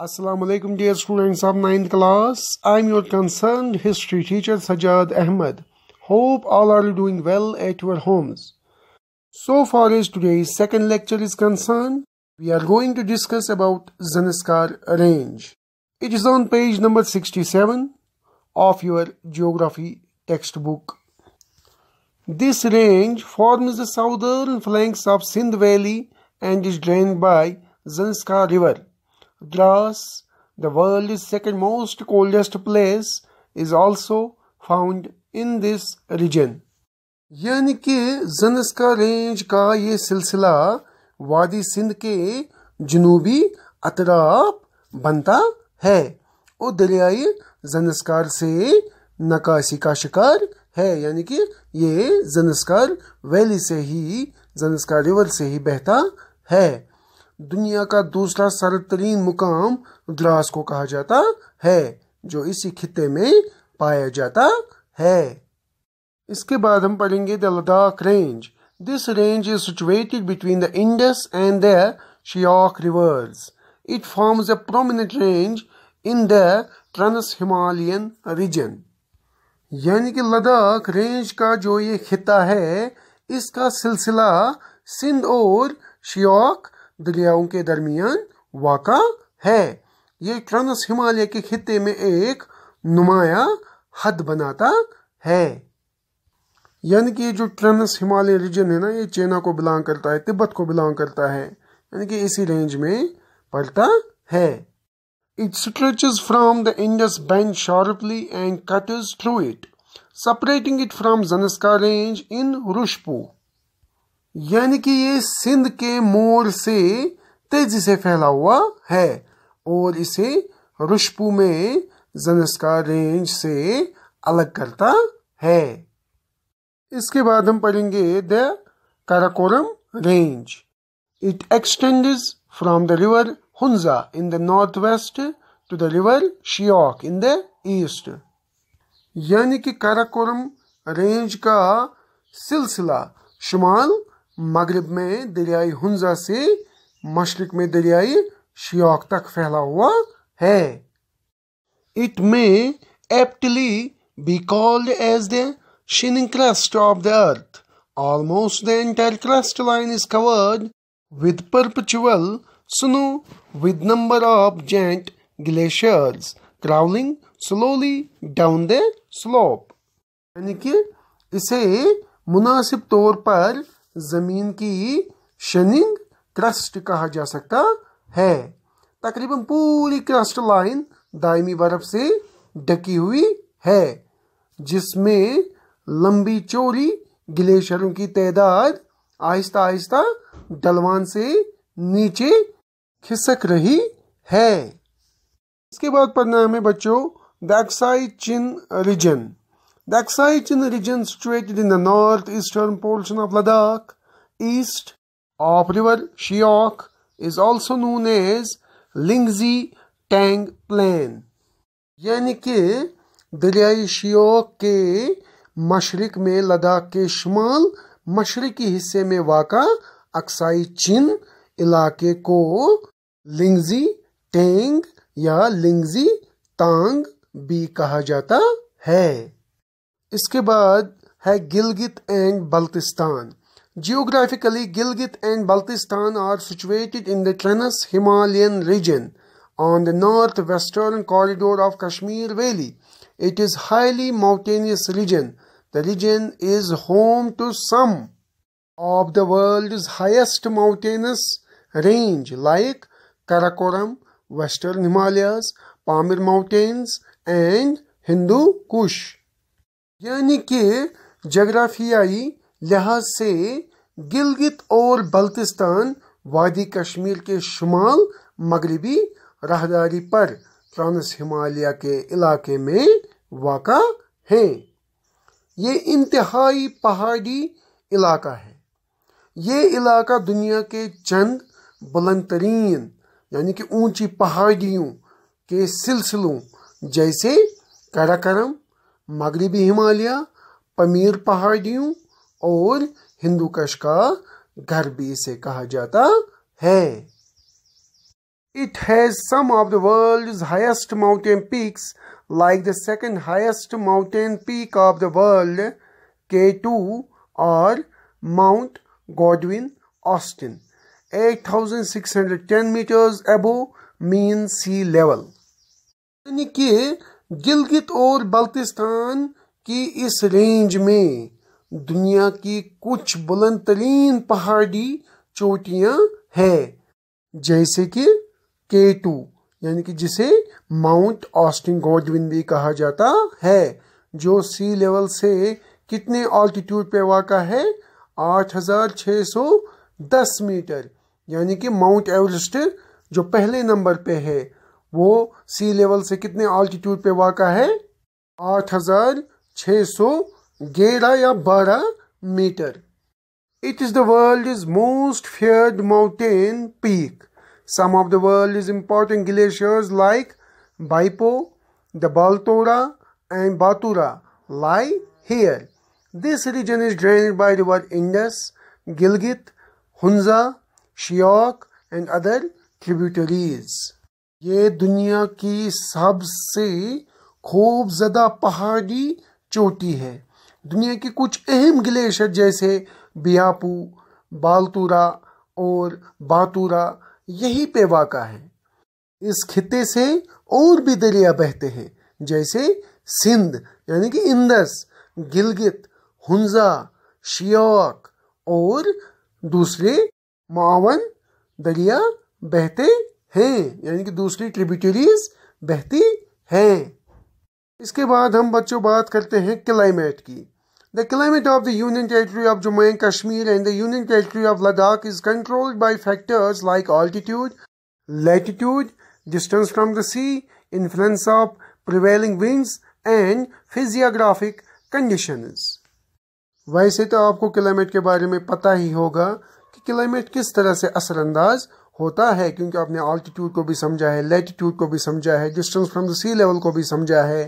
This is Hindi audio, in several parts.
Assalamu alaikum dear students of 9th class. I'm your concerned history teacher Sajad Ahmed. Hope all are doing well at your homes. So far as today's second lecture is concerned, we are going to discuss about Zanskar range. It is on page number 67 of your geography textbook. This range forms the southern flanks of Sindh Valley and is drained by Zanskar River Glass, the world's second most coldest place, is also found in this region. यानी कि जनस्का रेंज का ये सिलसिला वादी सिंध के जनूबी अतराफ बनता है और दरियाई जनस्कार से नकाशी का शिकार है यानी कि ये जनस्कार वैली से ही जनस्कार रिवर से ही बहता है दुनिया का दूसरा सरतरीन मुकाम द्रास को कहा जाता है जो इसी खिते में पाया जाता है इसके बाद हम पढ़ेंगे the Ladakh range this range is situated between the Indus and the Shyok rivers it forms a prominent range in the trans Himalayan region यानी कि लद्दाख रेंज का जो ये खिता है इसका सिलसिला सिंध और शियाक दरियाओं के दरमियान वाका है ये ट्रांस हिमालय के खत्े में एक नुमाया हद बनाता है यानी कि जो ट्रांस हिमालय रीजन है ना ये चाइना को बिलोंग करता है तिब्बत को बिलोंग करता है यानी कि इसी रेंज में पड़ता है it stretch from the Indus bend sharply and cut is through it separating it from Zanskar range in रुशपू यानी कि ये सिंध के मोड़ से तेजी से फैला हुआ है और इसे रुशपू में जनस्कार रेंज से अलग करता है इसके बाद हम पढ़ेंगे the Karakoram range it extends from the river Hunza in the north west to the river Shyok in the east यानी कि काराकोरम रेंज का सिलसिला शुमाल मगरब में दरियाई हंजा से मशरक में दरियाई शौक तक फैला हुआ है it may aptly be called as the shining crust of the earth almost the entire crust line is covered with perpetual snow with number of giant glaciers crawling slowly down the slope यानी कि इसे मुनासिब तौर पर ज़मीन की शनिंग क्रस्ट कहा जा सकता है तकरीबन पूरी क्रस्ट लाइन दायमी बर्फ से ढकी हुई है जिसमें लंबी चोरी ग्लेशियरों की तादाद आहिस्ता आहिस्ता डलवान से नीचे खिसक रही है इसके बाद पढ़ना है हमें बच्चों दैक्साई चिन region The aksai region situated in the northeastern portion of Ladakh, east of river Shiok, is also known as Lingzi Tang Plain. यानी कि दरियाई शियोक के मशरक में लद्दाख के शुमाल मशरकी हिस्से में वाक़ अक्साई चिन इलाके को लिंगजी टेंग या लिंगजी तांग भी कहा जाता है इसके बाद है Gilgit and Baltistan geographically Gilgit and Baltistan are situated in the trans Himalayan region on the north western corridor of Kashmir valley it is highly mountainous region the region is home to some of the world highest mountains range like Karakoram western Himalayas Pamir mountains and Hindu Kush यानी कि जग्राफियाई लिहाज से गिलगित और बल्तिस्तान वादी कश्मीर के शुमाल मगरबी राहदारी पर ट्रांस हिमालय के इलाके में वाक़ हैं ये इंतहाई पहाड़ी इलाका है ये इलाका दुनिया के चंद बुलंद तरीन यानी कि ऊंची पहाड़ियों के सिलसिलों जैसे कराकरम मगरबी हिमालय पमीर पहाड़ियों और हिंदूकश का घर भी इसे कहा जाता है it has some of the world's highest mountain peaks like the second highest mountain peak of the world K two और Mount Godwin Austen eight thousand six hundred ten metres above mean sea level यानी कि गिलगित और बल्तिस्तान की इस रेंज में दुनिया की कुछ बुलंद तरीन पहाड़ी चोटियां हैं जैसे कि के टू यानी कि जिसे माउंट ऑस्टिन गोडविन भी कहा जाता है जो सी लेवल से कितने ऑल्टीट्यूड पे वाक़ है 8,610 मीटर यानी कि माउंट एवरेस्ट जो पहले नंबर पे है वो सी लेवल से कितने ऑल्टीट्यूड पे वाक़ है आठ हजार छः सौ ग्यारह या बारह metre it is the world is most feared mountain peak some of the world is important glaciers like Biafo the Baltoro and Batura lie here this region is drained by river Indus Gilgit Hunza, Shyok and other tributaries ये दुनिया की सबसे खूब ज़्यादा पहाड़ी चोटी है दुनिया के कुछ अहम ग्लेशियर जैसे बियापू बालतूरा और बातूरा यहीं पे वाक़ा है इस खत्े से और भी दरिया बहते हैं जैसे सिंध यानी कि इंदस गिलगित हुंजा शियोक और दूसरे मावन दरिया बहते हैं यानी कि दूसरी ट्रिब्यूटरीज बहती हैं इसके बाद हम बच्चों बात करते हैं क्लाइमेट की the climate of the union territory of Jammu and Kashmir and the union territory of Ladakh is controlled by factors like altitude latitude distance from the sea influence of prevailing winds and physiographic condition वैसे तो आपको क्लाइमेट के बारे में पता ही होगा कि क्लाइमेट किस तरह से असरअंदाज होता है क्योंकि आपने ऑल्टीट्यूड को भी समझा है लेटीट्यूड को भी समझा है distance from the sea level को भी समझा है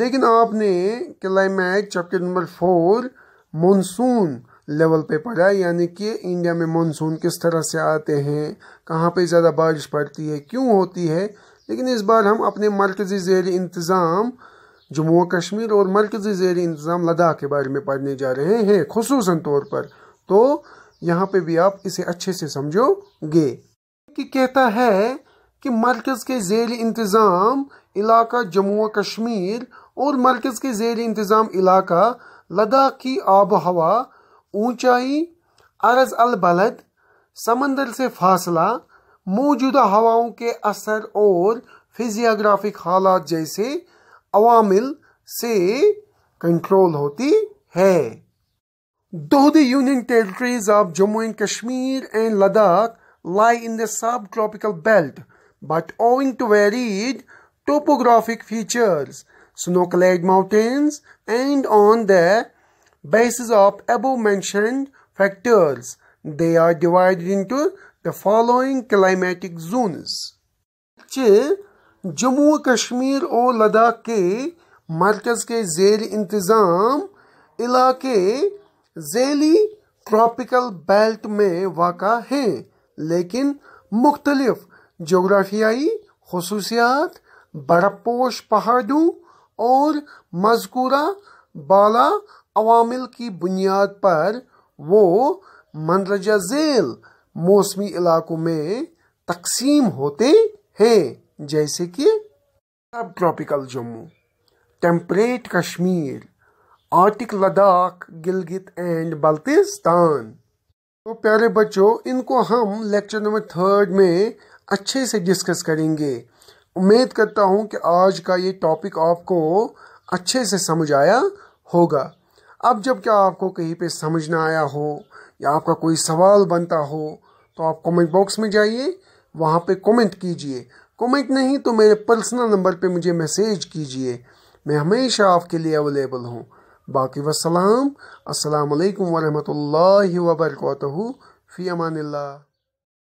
लेकिन आपने climate chapter number four monsoon level पे पढ़ा यानी कि इंडिया में मानसून किस तरह से आते हैं कहाँ पे ज़्यादा बारिश पड़ती है क्यों होती है लेकिन इस बार हम अपने मरकज़ी जेर इंतज़ाम जम्मू और कश्मीर और मरकज़ी जेर इंतज़ाम लद्दाख के बारे में पढ़ने जा रहे हैं खसूस तौर पर तो यहाँ पे भी आप इसे अच्छे से समझोगे कि कहता है कि मरकज़ के जेर इंतज़ाम इलाका जम्मू कश्मीर और मरकज़ के जेर इंतज़ाम इलाका लद्दाख की आब हवा ऊंचाई अरज अलबलद समंदर से फासला मौजूदा हवाओं के असर और फिजियाग्राफिक हालात जैसे अवामिल से कंट्रोल होती है Though the Union territories of Jammu and Kashmir and Ladakh lie in the subtropical belt, but owing to varied topographic features, snow-clad mountains, and on the basis of above-mentioned factors, they are divided into the following climatic zones. Jammu, Kashmir, or Ladakh के मरकज़ के झैली ट्रॉपिकल बेल्ट में वाक़ हैं लेकिन मुख्तलफ जोग्राफियाई खसूसियात बड़पोश पहाड़ों और मजकूरा बाला अवामिल की बुनियाद पर वो मंदरजा झेल मौसमी इलाकों में तकसीम होते हैं जैसे कि sub tropical Jammu temperate Kashmir arctic Ladakh Gilgit and Baltistan तो प्यारे बच्चों इनको हम लेक्चर नंबर थर्ड में अच्छे से डिस्कस करेंगे उम्मीद करता हूँ कि आज का ये टॉपिक आपको अच्छे से समझ आया होगा अब जब क्या आपको कहीं पे समझ ना आया हो या आपका कोई सवाल बनता हो तो आप कमेंट बॉक्स में जाइए वहाँ पे कमेंट कीजिए कमेंट नहीं तो मेरे पर्सनल नंबर पे मुझे मैसेज कीजिए मैं हमेशा आपके लिए अवेलेबल हूँ باقی والسلام السلام علیکم ورحمۃ اللہ وبرکاتہ فی امان اللہ